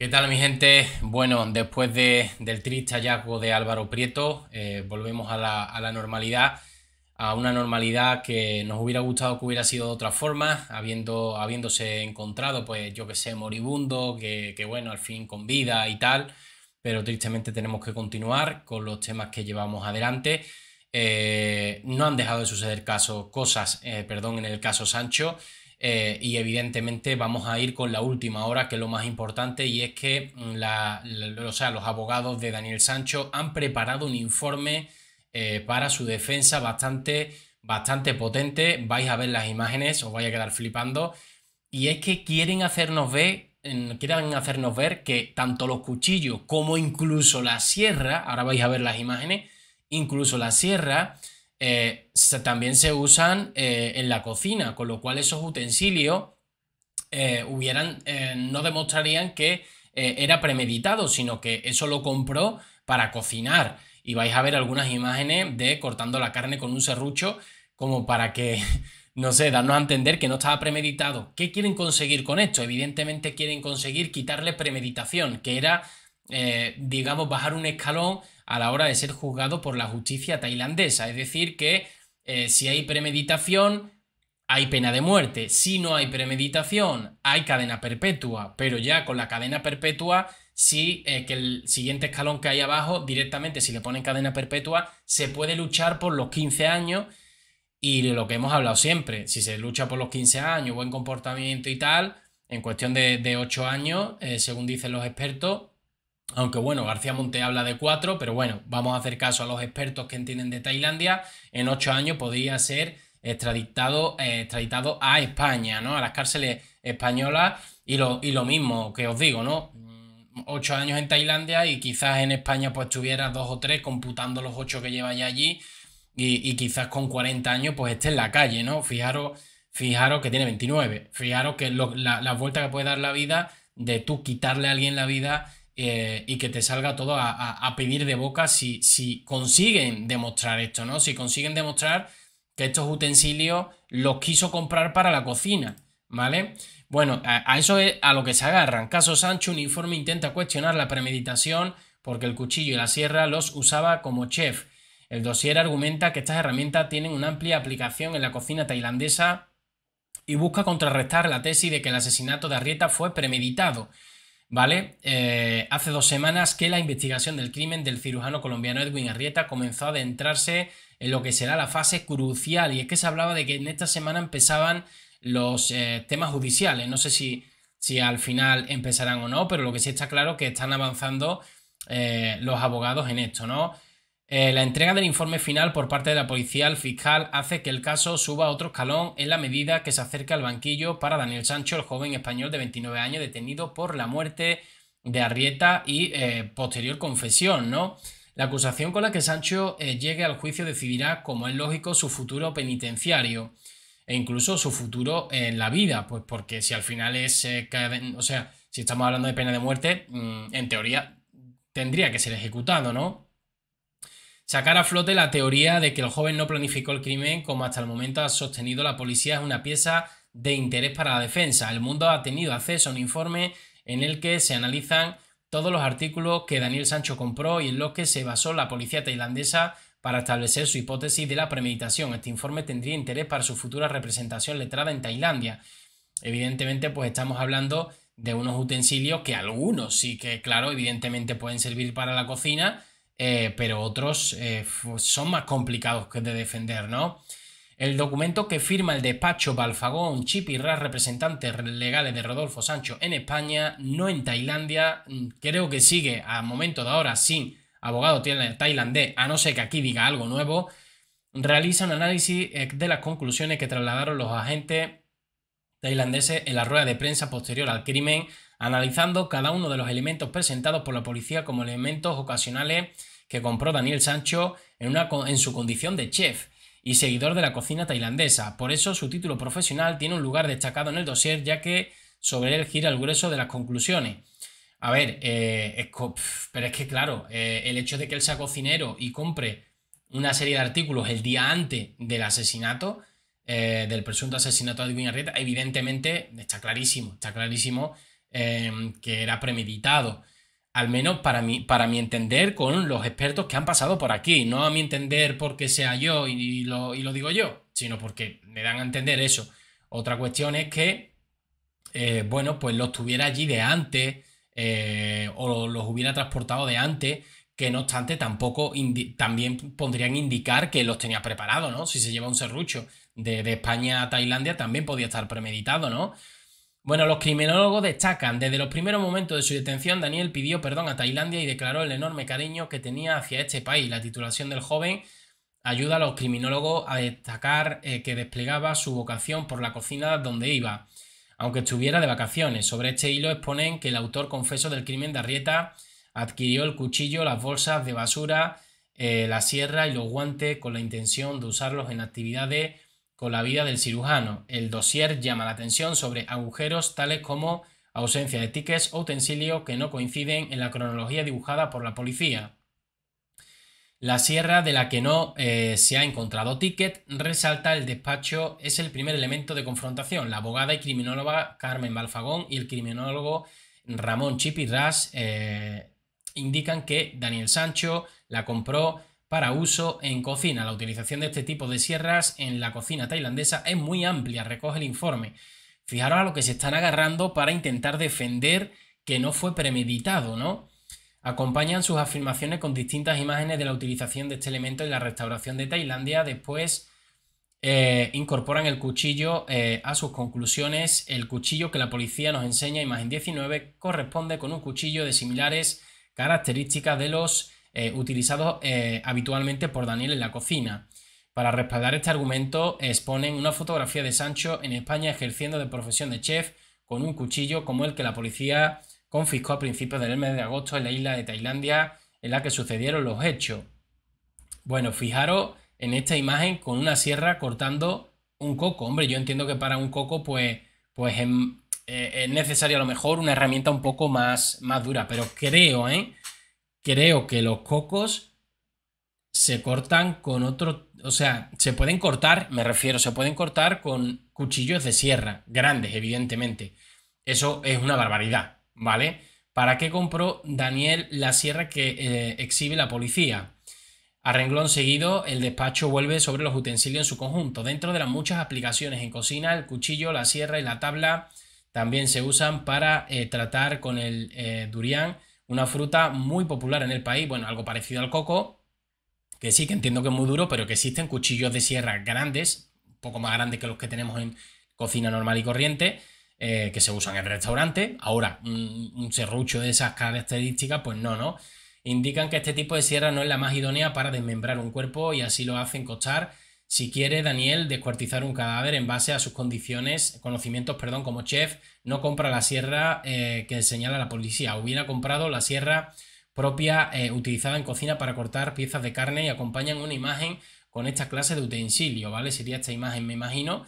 ¿Qué tal mi gente? Bueno, después del triste hallazgo de Álvaro Prieto, eh, volvemos a la, normalidad, a una normalidad que nos hubiera gustado que hubiera sido de otra forma, habiéndose encontrado, pues yo que sé, moribundo, que, bueno, al fin con vida y tal, pero tristemente tenemos que continuar con los temas que llevamos adelante. Eh, no han dejado de suceder casos, cosas, eh, perdón, en el caso Sancho. Eh, y evidentemente vamos a ir con la última hora, que es lo más importante, y es que mm, los abogados de Daniel Sancho han preparado un informe eh, para su defensa bastante, bastante potente. Vais a ver las imágenes, os vais a quedar flipando. Y es que quieren hacernos ver, quieren hacernos ver que tanto los cuchillos como incluso la sierra, ahora vais a ver las imágenes, incluso la sierra, eh, también se usan eh, en la cocina, con lo cual esos utensilios eh, hubieran, no demostrarían que era premeditado, sino que eso lo compró para cocinar. Y vais a ver algunas imágenes de cortando la carne con un serrucho como para que, no sé, darnos a entender que no estaba premeditado. ¿Qué quieren conseguir con esto? Evidentemente quieren conseguir quitarle premeditación, que era, digamos, bajar un escalón a la hora de ser juzgado por la justicia tailandesa. Es decir, que eh, si hay premeditación, hay pena de muerte. Si no hay premeditación, hay cadena perpetua. Pero ya con la cadena perpetua, sí eh, que el siguiente escalón que hay abajo, directamente si le ponen cadena perpetua, se puede luchar por los 15 años. Y lo que hemos hablado siempre, si se lucha por los 15 años, buen comportamiento y tal, en cuestión de, 8 años, eh, según dicen los expertos, aunque bueno, García Monte habla de cuatro, pero bueno, vamos a hacer caso a los expertos que entienden de Tailandia. En ocho años podría ser extraditado, eh, extraditado a España, ¿no? A las cárceles españolas y lo, y lo mismo que os digo, ¿no? Mm, ocho años en Tailandia y quizás en España pues dos o tres computando los ocho que lleva allí y, quizás con 40 años pues esté en la calle, ¿no? Fijaros, fijaros que tiene 29, fijaros que la, la vuelta que puede dar la vida de tú quitarle a alguien la vida eh, y que te salga todo a, pedir de boca si, consiguen demostrar esto, ¿no? Si consiguen demostrar que estos utensilios los quiso comprar para la cocina, ¿vale? Bueno, a, eso es a lo que se agarran. Caso Sancho, un informe intenta cuestionar la premeditación porque el cuchillo y la sierra los usaba como chef. El dossier argumenta que estas herramientas tienen una amplia aplicación en la cocina tailandesa y busca contrarrestar la tesis de que el asesinato de Arrieta fue premeditado. ¿vale? Eh, hace dos semanas que la investigación del crimen del cirujano colombiano Edwin Arrieta comenzó a adentrarse en lo que será la fase crucial. Y es que se hablaba de que en esta semana empezaban los eh, temas judiciales. No sé si, al final empezarán o no, pero lo que sí está claro es que están avanzando eh, los abogados en esto, ¿no? Eh, la entrega del informe final por parte de la policía al fiscal hace que el caso suba a otro escalón en la medida que se acerca al banquillo para Daniel Sancho, el joven español de 29 años detenido por la muerte de Arrieta y eh, posterior confesión, ¿no? La acusación con la que Sancho eh, llegue al juicio decidirá, como es lógico, su futuro penitenciario e incluso su futuro en la vida, pues porque si al final es, o sea, si estamos hablando de pena de muerte, mm, en teoría tendría que ser ejecutado, ¿no? sacar a flote la teoría de que el joven no planificó el crimen como hasta el momento ha sostenido la policía es una pieza de interés para la defensa. El mundo ha tenido acceso a un informe en el que se analizan todos los artículos que Daniel Sancho compró y en los que se basó la policía tailandesa para establecer su hipótesis de la premeditación. Este informe tendría interés para su futura representación letrada en Tailandia. Evidentemente, pues estamos hablando de unos utensilios que algunos sí que, claro, evidentemente pueden servir para la cocina, eh, pero otros eh, son más complicados que de defender, ¿no? El documento que firma el despacho Balfagón, Chip y Ras, representantes legales de Rodolfo Sancho en España, no en Tailandia, mm, creo que sigue a momento de ahora sin abogado tailandés, a no ser que aquí diga algo nuevo, realiza un análisis eh, de las conclusiones que trasladaron los agentes tailandeses en la rueda de prensa posterior al crimen analizando cada uno de los elementos presentados por la policía como elementos ocasionales que compró Daniel Sancho en, una, en su condición de chef y seguidor de la cocina tailandesa. Por eso su título profesional tiene un lugar destacado en el dossier, ya que sobre él gira el grueso de las conclusiones. A ver, eh, pero es que claro, eh, el hecho de que él sea cocinero y compre una serie de artículos el día antes del asesinato, eh, del presunto asesinato de Arrieta, evidentemente está clarísimo, está clarísimo Em, que era premeditado. Al menos para mi, para mi entender, con los expertos que han pasado por aquí. No a mi entender porque sea yo y, lo, digo yo, sino porque me dan a entender eso. Otra cuestión es que, eh, bueno, pues los tuviera allí de antes eh, o los hubiera transportado de antes que no obstante tampoco también podrían indicar que los tenía preparado, ¿no? Si se lleva un serrucho de, de España a Tailandia también podía estar premeditado, ¿no? Bueno, los criminólogos destacan, desde los primeros momentos de su detención, Daniel pidió perdón a Tailandia y declaró el enorme cariño que tenía hacia este país. La titulación del joven ayuda a los criminólogos a destacar eh, que desplegaba su vocación por la cocina donde iba, aunque estuviera de vacaciones. Sobre este hilo exponen que el autor confeso del crimen de Arrieta adquirió el cuchillo, las bolsas de basura, eh, la sierra y los guantes con la intención de usarlos en actividades con la vida del cirujano. El dossier llama la atención sobre agujeros tales como ausencia de tickets o utensilios que no coinciden en la cronología dibujada por la policía. La sierra de la que no eh, se ha encontrado ticket, resalta el despacho, es el primer elemento de confrontación. La abogada y criminóloga Carmen Balfagón y el criminólogo Ramón Chipirras eh, indican que Daniel Sancho la compró para uso en cocina. La utilización de este tipo de sierras en la cocina tailandesa es muy amplia, recoge el informe. Fijaros a lo que se están agarrando para intentar defender que no fue premeditado, ¿no? Acompañan sus afirmaciones con distintas imágenes de la utilización de este elemento en la restauración de Tailandia. Después eh, incorporan el cuchillo eh, a sus conclusiones. El cuchillo que la policía nos enseña, imagen 19, corresponde con un cuchillo de similares características de los Utilizado eh, utilizados eh, habitualmente por Daniel en la cocina. Para respaldar este argumento, exponen una fotografía de Sancho en España ejerciendo de profesión de chef con un cuchillo como el que la policía confiscó a principios del mes de agosto en la isla de Tailandia en la que sucedieron los hechos. Bueno, fijaros en esta imagen con una sierra cortando un coco. Hombre, yo entiendo que para un coco pues, pues em, eh, es, es necesaria a lo mejor una herramienta un poco más, más dura, pero creo, ¿eh? creo que los cocos se cortan con otro, o sea, se pueden cortar, me refiero, se pueden cortar con cuchillos de sierra, grandes, evidentemente. Eso es una barbaridad, ¿vale? ¿Para qué compró Daniel la sierra que eh, exhibe la policía? A renglón seguido, el despacho vuelve sobre los utensilios en su conjunto. Dentro de las muchas aplicaciones en cocina, el cuchillo, la sierra y la tabla también se usan para eh, tratar con el durian eh, durián una fruta muy popular en el país, bueno, algo parecido al coco, que sí, que entiendo que es muy duro, pero que existen cuchillos de sierra grandes, un poco más grandes que los que tenemos en cocina normal y corriente, eh, que se usan en restaurantes. Ahora, un, un serrucho de esas características, pues no, no. Indican que este tipo de sierra no es la más idónea para desmembrar un cuerpo y así lo hacen costar si quiere Daniel descuartizar un cadáver en base a sus condiciones, conocimientos, perdón, como chef, no compra la sierra eh, que señala la policía. Hubiera comprado la sierra propia eh, utilizada en cocina para cortar piezas de carne y acompañan una imagen con esta clase de utensilio, ¿vale? Sería esta imagen, me imagino.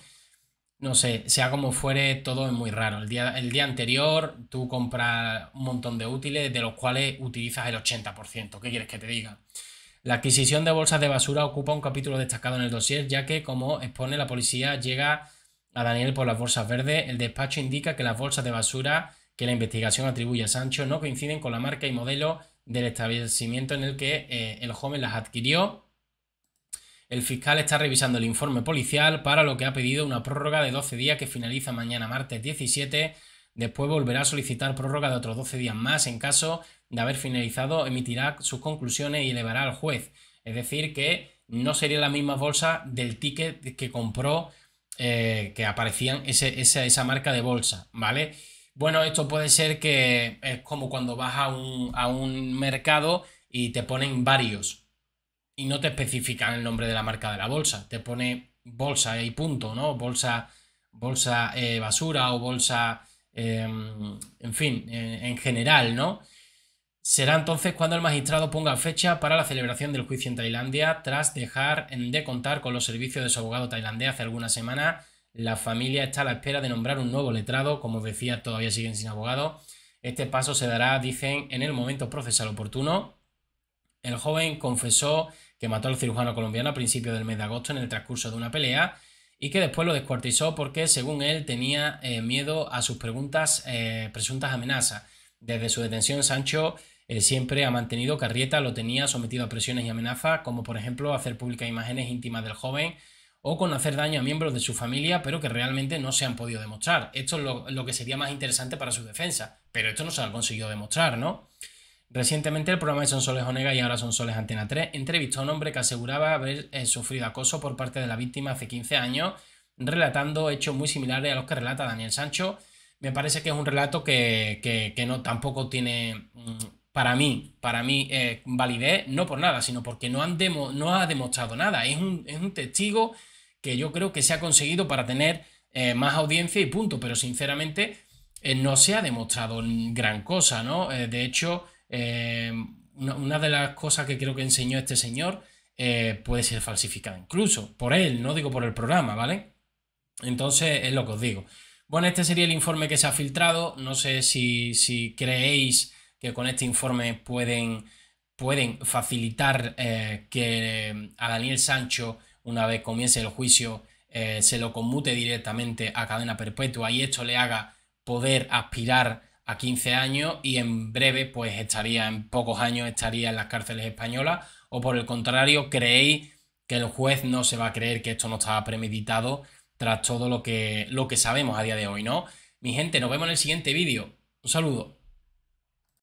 No sé, sea como fuere, todo es muy raro. El día, el día anterior tú compras un montón de útiles de los cuales utilizas el 80%. ¿Qué quieres que te diga? La adquisición de bolsas de basura ocupa un capítulo destacado en el dossier, ya que, como expone la policía, llega a Daniel por las bolsas verdes. El despacho indica que las bolsas de basura que la investigación atribuye a Sancho no coinciden con la marca y modelo del establecimiento en el que eh, el joven las adquirió. El fiscal está revisando el informe policial para lo que ha pedido una prórroga de 12 días que finaliza mañana martes 17. Después volverá a solicitar prórroga de otros 12 días más en caso de haber finalizado emitirá sus conclusiones y elevará al juez. Es decir, que no sería la misma bolsa del ticket que compró, eh, que aparecían esa, esa, marca de bolsa, ¿vale? Bueno, esto puede ser que es como cuando vas a un, mercado y te ponen varios y no te especifican el nombre de la marca de la bolsa, te pone bolsa y punto, ¿no? Bolsa, bolsa eh, basura o bolsa, em, en fin, en general, ¿no? Será entonces cuando el magistrado ponga fecha para la celebración del juicio en Tailandia, tras dejar de contar con los servicios de su abogado tailandés hace algunas semanas. La familia está a la espera de nombrar un nuevo letrado, como os decía, todavía siguen sin abogado. Este paso se dará, dicen, en el momento procesal oportuno. El joven confesó que mató al cirujano colombiano a principios del mes de agosto en el transcurso de una pelea y que después lo descuartizó porque, según él, tenía eh, miedo a sus preguntas, eh, presuntas amenazas. Desde su detención, Sancho él eh, siempre ha mantenido que Arrieta lo tenía sometido a presiones y amenazas, como por ejemplo hacer públicas imágenes íntimas del joven o con hacer daño a miembros de su familia, pero que realmente no se han podido demostrar. Esto es lo, que sería más interesante para su defensa, pero esto no se ha conseguido demostrar, ¿no? Recientemente el programa de Sonsoles Onega y ahora Sonsoles Antena 3 entrevistó a un hombre que aseguraba haber eh, sufrido acoso por parte de la víctima hace 15 años, relatando hechos muy similares a los que relata Daniel Sancho. Me parece que es un relato que, no tampoco tiene... Mm, para mí, para mí, eh, validez no por nada, sino porque no, han no ha demostrado nada. Es un, es un, testigo que yo creo que se ha conseguido para tener eh, más audiencia y punto, pero sinceramente eh, no se ha demostrado gran cosa, ¿no? Eh, de hecho, una, de las cosas que creo que enseñó este señor puede ser falsificada, incluso por él, no digo por el programa, ¿vale? Entonces es lo que os digo. Bueno, este sería el informe que se ha filtrado. No sé si, si creéis que con este informe pueden, pueden facilitar eh, que eh, a Daniel Sancho, una vez comience el juicio, eh, se lo conmute directamente a cadena perpetua y esto le haga poder aspirar a 15 años y en breve, pues estaría, en pocos años estaría en las cárceles españolas? ¿O por el contrario, creéis que el juez no se va a creer que esto no estaba premeditado tras todo lo que, lo que sabemos a día de hoy, ¿no? Mi gente, nos vemos en el siguiente vídeo. Un saludo.